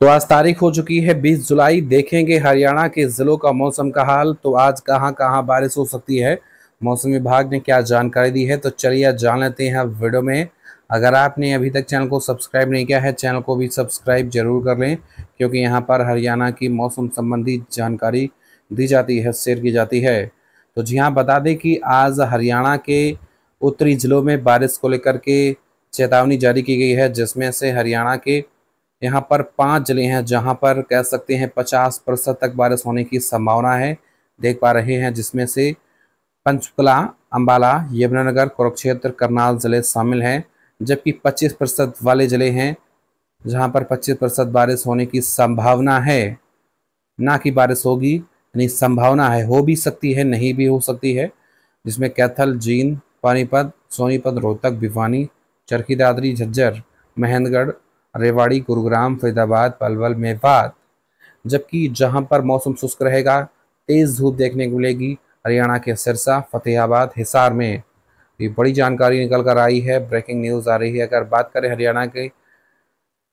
तो आज तारीख हो चुकी है 20 जुलाई देखेंगे हरियाणा के ज़िलों का मौसम का हाल तो आज कहां कहां बारिश हो सकती है मौसम विभाग ने क्या जानकारी दी है तो चलिए जान लेते हैं वीडियो में अगर आपने अभी तक चैनल को सब्सक्राइब नहीं किया है चैनल को भी सब्सक्राइब जरूर कर लें क्योंकि यहाँ पर हरियाणा की मौसम संबंधी जानकारी दी जाती है शेयर की जाती है तो जी हाँ बता दें कि आज हरियाणा के उत्तरी ज़िलों में बारिश को लेकर के चेतावनी जारी की गई है जिसमें से हरियाणा के यहाँ पर पांच जिले हैं जहाँ पर कह सकते हैं पचास प्रतिशत तक बारिश होने की संभावना है देख पा रहे हैं जिसमें से पंचकुला अम्बाला यमुनानगर कुरुक्षेत्र करनाल जिले शामिल हैं जबकि 25 प्रतिशत वाले जिले हैं जहाँ पर 25 प्रतिशत बारिश होने की संभावना है ना कि बारिश होगी यानी संभावना है हो भी सकती है नहीं भी हो सकती है जिसमें कैथल जींद पानीपत सोनीपत रोहतक भिवानी चरखी दादरी झज्जर महेंद्रगढ़ रेवाड़ी गुरुग्राम फरीदाबाद पलवल मेवात जबकि जहां पर मौसम शुष्क रहेगा तेज धूप देखने को मिलेगी हरियाणा के सिरसा फतेहाबाद हिसार में ये बड़ी जानकारी निकल कर आई है ब्रेकिंग न्यूज आ रही है अगर बात करें हरियाणा के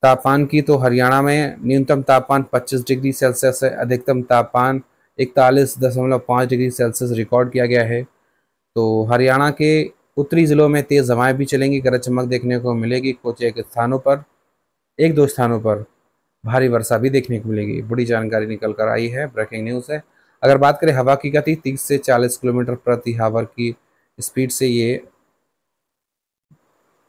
तापमान की तो हरियाणा में न्यूनतम तापमान 25 डिग्री सेल्सियस है अधिकतम तापमान इकतालीस दशमलव पाँच डिग्री सेल्सियस रिकॉर्ड किया गया है तो हरियाणा के उत्तरी ज़िलों में तेज़ हवाएं भी चलेंगी गरज चमक देखने को मिलेगी कुछ एक स्थानों पर एक दो स्थानों पर भारी वर्षा भी देखने को मिलेगी बड़ी जानकारी निकल कर आई है ब्रेकिंग न्यूज़ है अगर बात करें हवा की गति तीस से चालीस किलोमीटर प्रति हावर की स्पीड से ये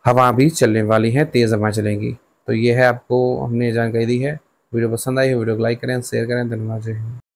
हवा भी चलने वाली है तेज़ हवा चलेंगी तो ये है आपको हमने जानकारी दी है वीडियो पसंद आई है वीडियो को लाइक करें शेयर करें धन्यवाद जय हिंद